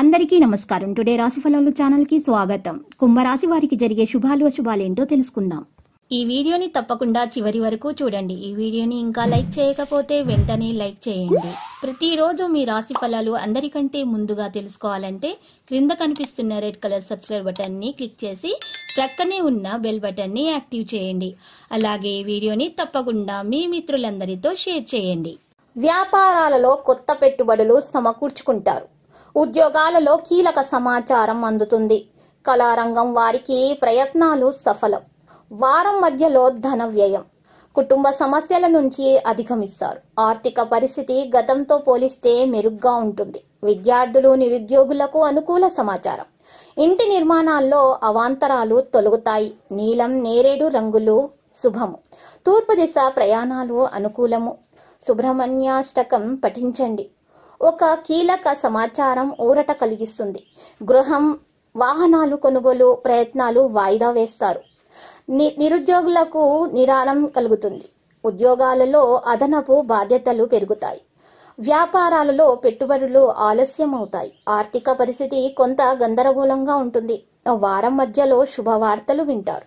అందరికీ నమస్కారం టుడే రాశి ఫలాలు ఛానల్ కి స్వాగతం కుంభరాశి వారికి జరిగే శుభాలు అశుభాలేంటో తెలుసుకుందాం ఈ వీడియోని తప్పకుండా చివరి వరకు చూడండి ఈ వీడియోని ఇంకా లైక్ చేయకపోతే వెంటనే లైక్ చేయండి ప్రతిరోజు మీ రాశి ఫలాలు అందరికంటే ముందుగా తెలుసుకోవాలంటే క్రింద కనిపిస్తున్న రెడ్ కలర్ సబ్స్క్రైబ్ బటన్ ని క్లిక్ చేసి ప్రక్కనే ఉన్న బెల్ బటన్ ని యాక్టివ్ చేయండి అలాగే ఈ వీడియోని తప్పకుండా మీ మిత్రులందరితో షేర్ చేయండి వ్యాపారాలలో కొత్త పెట్టుబడులు సమకూర్చుకుంటారు ఉద్యోగాలలో కీలక సమాచారం అందుతుంది కళారంగం వారికి ప్రయత్నాలు సఫలం వారం మధ్యలో ధన వ్యయం కుటుంబ సమస్యల నుంచి అధిగమిస్తారు ఆర్థిక పరిస్థితి గతంతో పోలిస్తే మెరుగ్గా ఉంటుంది విద్యార్థులు నిరుద్యోగులకు అనుకూల సమాచారం ఇంటి నిర్మాణాల్లో అవాంతరాలు తొలగుతాయి నీలం నేరేడు రంగులు శుభము తూర్పు దిశ ప్రయాణాలు అనుకూలము సుబ్రహ్మణ్యాష్టకం పఠించండి ఒక కీలక సమాచారం ఊరట కలిగిస్తుంది గృహం వాహనాలు కొనుగోలు ప్రయత్నాలు వాయిదా వేస్తారు ని నిరుద్యోగులకు నిరాళం కలుగుతుంది ఉద్యోగాలలో అదనపు బాధ్యతలు పెరుగుతాయి వ్యాపారాలలో పెట్టుబడులు ఆలస్యం అవుతాయి ఆర్థిక పరిస్థితి కొంత గందరగోళంగా ఉంటుంది వారం మధ్యలో శుభవార్తలు వింటారు